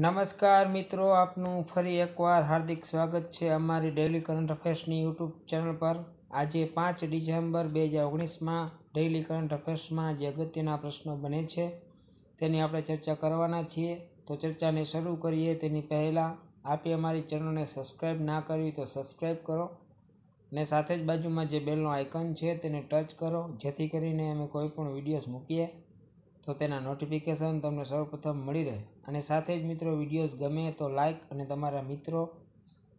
નમસ્કાર મિત્રો આપનું ફરી એકવાર હાર્દિક સ્વાગત છે અમારી ડેઇલી કરંટ અફેર્સની યુટ્યુબ ચેનલ પર આજે પાંચ ડિસેમ્બર બે હજાર ઓગણીસમાં ડેઇલી કરંટ અફેર્સમાં જે અગત્યના પ્રશ્નો બને છે તેની આપણે ચર્ચા કરવાના છીએ તો ચર્ચાને શરૂ કરીએ તેની પહેલાં આપે અમારી ચેનલને સબસ્ક્રાઈબ ના કરવી તો સબસ્ક્રાઈબ કરો ને સાથે જ બાજુમાં જે બેલનો આઇકન છે તેને ટચ કરો જેથી કરીને અમે કોઈપણ વિડીયોઝ મૂકીએ તો તેના નોટિફિકેશન તમને સૌપ્રથમ મળી રહે અને સાથે જ મિત્રો વિડીયોઝ ગમે તો લાઇક અને તમારા મિત્રો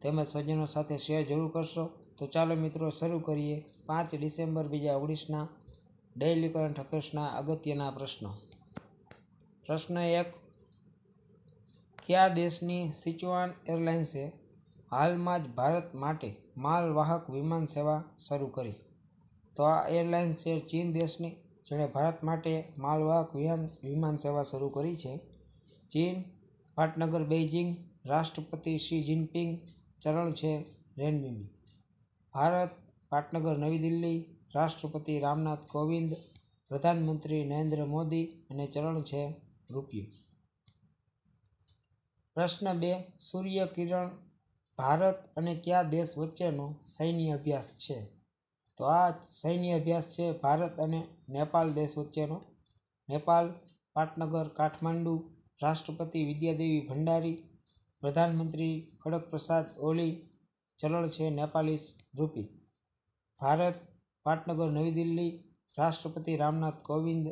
તેમજ સ્વજનો સાથે શેર જરૂર કરશો તો ચાલો મિત્રો શરૂ કરીએ પાંચ ડિસેમ્બર બે હજાર ઓગણીસના ડેઇલી કરંટ અફેર્સના અગત્યના પ્રશ્નો પ્રશ્ન એક કયા દેશની સિચુઆન એરલાઇન્સે હાલમાં જ ભારત માટે માલવાહક વિમાન સેવા શરૂ કરી તો આ એરલાઇન્સ છે ચીન દેશની જેણે ભારત માટે માલવાહક વિમાન સેવા શરૂ કરી છે ચીન પાટનગર બેઇજિંગ રાષ્ટ્રપતિ શી જિનપિંગ ચરણ છે રેનબીમી ભારત પાટનગર નવી દિલ્હી રાષ્ટ્રપતિ રામનાથ કોવિંદ પ્રધાનમંત્રી નરેન્દ્ર મોદી અને ચરણ છે રૂપિયું પ્રશ્ન બે સૂર્યકિરણ ભારત અને કયા દેશ વચ્ચેનો સૈન્ય અભ્યાસ છે તો આ સૈન્ય અભ્યાસ છે ભારત અને નેપાળ દેશ વચ્ચેનો નેપાલ પાટનગર કાઠમાંડુ રાષ્ટ્રપતિ વિદ્યાદેવી ભંડારી પ્રધાનમંત્રી કડક પ્રસાદ ઓલી ચલણ છે નેપાલીસ રૂપી ભારત પાટનગર નવી દિલ્હી રાષ્ટ્રપતિ રામનાથ કોવિંદ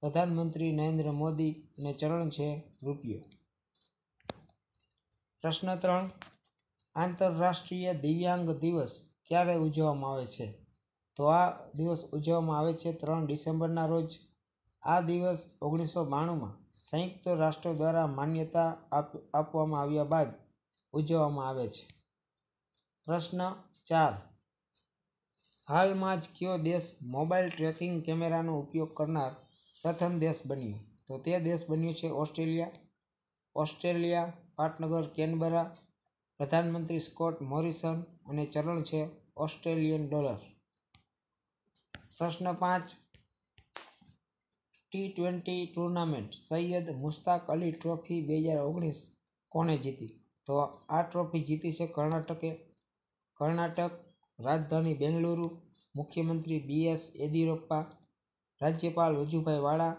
પ્રધાનમંત્રી નરેન્દ્ર મોદી અને ચલણ છે રૂપિયો પ્રશ્ન ત્રણ આંતરરાષ્ટ્રીય દિવ્યાંગ દિવસ ક્યારે ઉજવવામાં આવે છે તો આ દિવસ ઉજવવામાં આવે છે ત્રણ ડિસેમ્બરના રોજ આ દિવસ ઓગણીસો બાણુંમાં સંયુક્ત રાષ્ટ્રો દ્વારા માન્યતા આપવામાં આવ્યા બાદ ઉજવવામાં આવે છે પ્રશ્ન ચાર હાલમાં જ કયો દેશ મોબાઈલ ટ્રેકિંગ કેમેરાનો ઉપયોગ કરનાર પ્રથમ દેશ બન્યો તો તે દેશ બન્યો છે ઓસ્ટ્રેલિયા ઓસ્ટ્રેલિયા પાટનગર કેનબરા પ્રધાનમંત્રી સ્કોટ મોરિસન અને ચરણ છે ઓસ્ટ્રેલિયન ડોલર પ્રશ્ન પાંચ T twenty tournament Syed Mushtaq Ali trophy બે હજાર ઓગણીસ કોણે જીતી તો આ ટ્રોફી જીતી છે કર્ણાટકે કર્ણાટક રાજધાની બેંગલુરુ મુખ્યમંત્રી બી એસ યેદિયુરપ્પા રાજ્યપાલ વજુભાઈ વાળા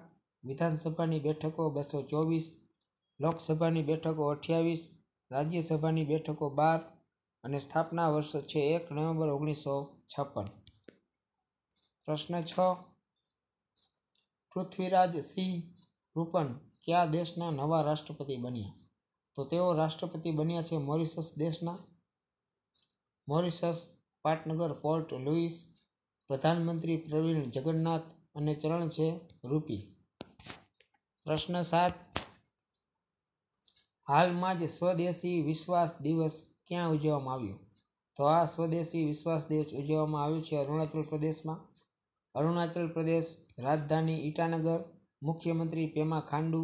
વિધાનસભાની બેઠકો બસો ચોવીસ લોકસભાની બેઠકો અઠ્યાવીસ રાજ્યસભાની બેઠકો બાર અને સ્થાપના વર્ષ છે એક નવેમ્બર ઓગણીસો છપ્પન પ્રશ્ન છ પૃથ્વીરાજ સિંહ રૂપન કયા દેશના નવા રાષ્ટ્રપતિ બન્યા તો તેઓ રાષ્ટ્રપતિ બન્યા છે મોરિશસ દેશના મોરિશસ પાટનગર પોર્ટ લુઇસ પ્રધાનમંત્રી પ્રવીણ જગન્નાથ અને ચરણ છે રૂપી પ્રશ્ન સાત હાલમાં જ સ્વદેશી વિશ્વાસ દિવસ ક્યાં ઉજવવામાં આવ્યો તો આ સ્વદેશી વિશ્વાસ દિવસ ઉજવવામાં આવ્યો છે અરુણાચલ પ્રદેશમાં અરુણાચલ પ્રદેશ રાજધાની ઈટાનગર મુખ્યમંત્રી પેમા ખાંડુ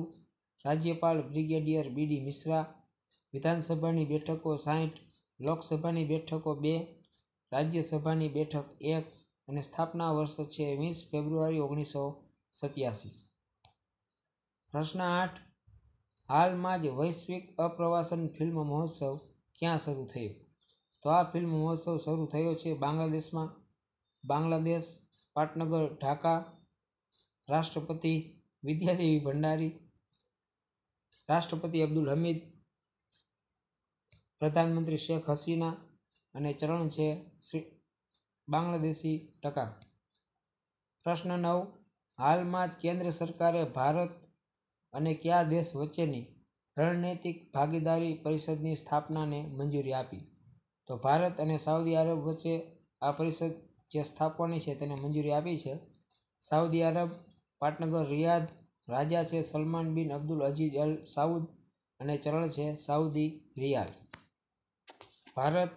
રાજ્યપાલ બ્રિગેડિયર બીડી મિશ્રા વિધાનસભાની બેઠકો સાહીઠ લોકસભાની બેઠકો બે રાજ્યસભાની બેઠક એક અને સ્થાપના વર્ષ છે વીસ ફેબ્રુઆરી ઓગણીસો સત્યાસી પ્રશ્ન આઠ હાલમાં જ વૈશ્વિક અપ્રવાસન ફિલ્મ મહોત્સવ ક્યાં શરૂ થયો તો આ ફિલ્મ મહોત્સવ શરૂ થયો છે બાંગ્લાદેશમાં બાંગ્લાદેશ પાટનગર ઢાકા રાષ્ટ્રપતિ વિદ્યાદેવી ભંડારી રાષ્ટ્રપતિ અબ્દુલ હમીદ પ્રધાનમંત્રી શેખ હસીના અને ચરણ છે શ્રી બાંગ્લાદેશી ટકા પ્રશ્ન નવ હાલમાં જ કેન્દ્ર સરકારે ભારત અને કયા દેશ વચ્ચેની રણનૈતિક ભાગીદારી પરિષદની સ્થાપનાને મંજૂરી આપી તો ભારત અને સાઉદી અરબ વચ્ચે આ પરિષદ જે સ્થાપવાની છે તેને મંજૂરી આપી છે સાઉદી અરબ પાટનગર રિયાદ રાજા છે સલમાન બિન અબ્દુલ અજીઝ અલ સાઉદ અને ચરણ છે સાઉદી રિયાલ ભારત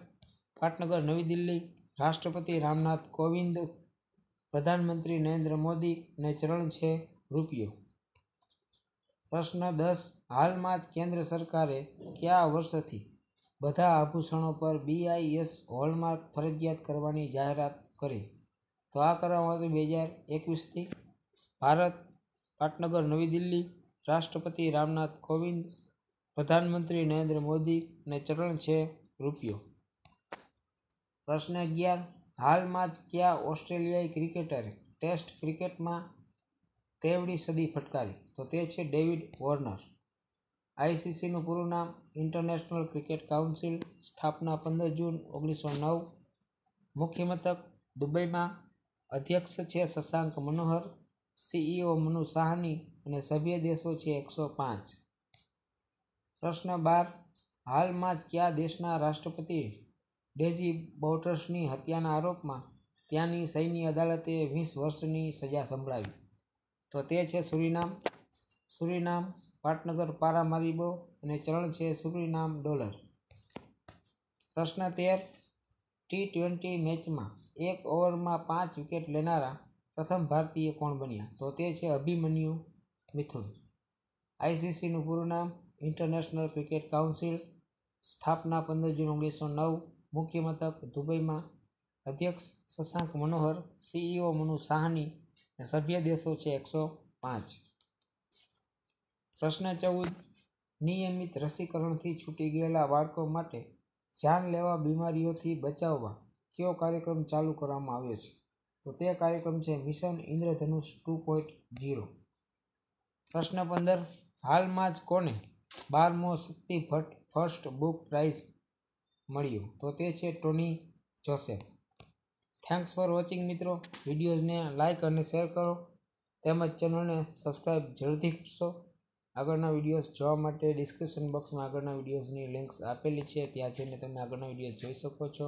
પાટનગર નવી દિલ્હી રાષ્ટ્રપતિ રામનાથ કોવિંદ પ્રધાનમંત્રી નરેન્દ્ર મોદી અને ચરણ છે રૂપિયો પ્રશ્ન દસ હાલમાં જ કેન્દ્ર સરકારે કયા વર્ષથી બધા આભૂષણો પર બીઆઈએસ હોલમાર્ક ફરજિયાત કરવાની જાહેરાત કરી તો આ કરવામાં આવશે બે હજાર એકવીસથી ભારત પાટનગર નવી દિલ્હી રાષ્ટ્રપતિ રામનાથ કોવિંદ પ્રધાનમંત્રી નરેન્દ્ર મોદી અને ચલણ છે રૂપિયો પ્રશ્ન અગિયાર હાલમાં જ કયા ઓસ્ટ્રેલિયાઈ ક્રિકેટરે ટેસ્ટ ક્રિકેટમાં તેવડી સદી ફટકારી તો તે છે ડેવિડ વોર્નર આઈસીસીનું પૂરું નામ ઇન્ટરનેશનલ ક્રિકેટ કાઉન્સિલ સ્થાપના પંદર જૂન ઓગણીસો નવ મુખ્ય મથક દુબઈમાં અધ્યક્ષ છે શશાંક મનોહર સીઈઓ e મનુ સાહની અને સભ્ય દેશો છે એકસો પાંચ પ્રશ્ન બાર હાલમાં જ કયા દેશના રાષ્ટ્રપતિ ડેઝી બોટર્સની હત્યાના આરોપમાં ત્યાંની સૈન્ય અદાલતે વીસ વર્ષની સજા સંભળાવી તો તે છે સુરીનામ સુરીનામ પાટનગર પારામારીબો અને ચરણ છે સુરીનામ ડોલર પ્રશ્ન તેર ટી ટ્વેન્ટી મેચમાં એક ઓવરમાં પાંચ વિકેટ લેનારા પ્રથમ ભારતીય કોણ બન્યા તો તે છે અભિમન્યુ મિથુન આઈસીસીનું પૂરું નામ ઇન્ટરનેશનલ ક્રિકેટ કાઉન્સિલ સ્થાપના પંદર જૂન ઓગણીસો નવ મુખ્ય મથક દુબઈમાં અધ્યક્ષ શશાંક મનોહર સીઈઓ મનુ સાહની સભ્ય દેશો છે એકસો પાંચ પ્રશ્ન ચૌદ નિયમિત રસીકરણથી છૂટી ગયેલા બાળકો માટે જાન લેવા બીમારીઓથી બચાવવા કયો કાર્યક્રમ ચાલુ કરવામાં આવ્યો છે તો તે કાર્યક્રમ છે mission Indradhanush two point zero પ્રશ્ન પંદર હાલમાં જ કોને બારમો Shakti Bhatt first book prize મળ્યું તો તે છે Tony Joseph thanks for watching મિત્રો વિડીયોઝને લાઇક અને શેર કરો તેમજ ચેનલને સબસ્ક્રાઈબ જરૂરથી કરશો આગળના વિડીયોઝ જોવા માટે ડિસ્ક્રિપ્શન બોક્સમાં આગળના વિડીયોઝની લિંક્સ આપેલી છે ત્યાં જઈને તમે આગળના વિડીયો જોઈ શકો છો